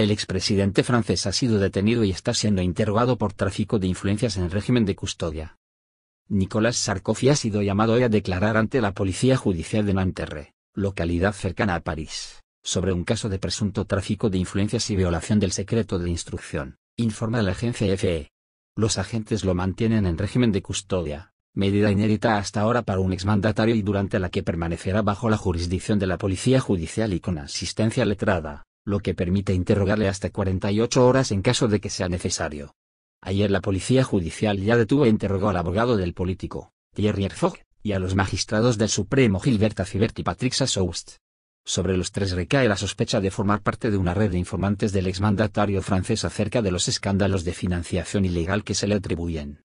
El expresidente francés ha sido detenido y está siendo interrogado por tráfico de influencias en régimen de custodia. Nicolas Sarkozy ha sido llamado hoy a declarar ante la Policía Judicial de Nanterre, localidad cercana a París, sobre un caso de presunto tráfico de influencias y violación del secreto de instrucción, informa la agencia FE. E. Los agentes lo mantienen en régimen de custodia, medida inédita hasta ahora para un exmandatario y durante la que permanecerá bajo la jurisdicción de la Policía Judicial y con asistencia letrada lo que permite interrogarle hasta 48 horas en caso de que sea necesario. Ayer la policía judicial ya detuvo e interrogó al abogado del político, Thierry Herzog, y a los magistrados del Supremo Gilberta Cibert y Patrick Sassoust. Sobre los tres recae la sospecha de formar parte de una red de informantes del exmandatario francés acerca de los escándalos de financiación ilegal que se le atribuyen.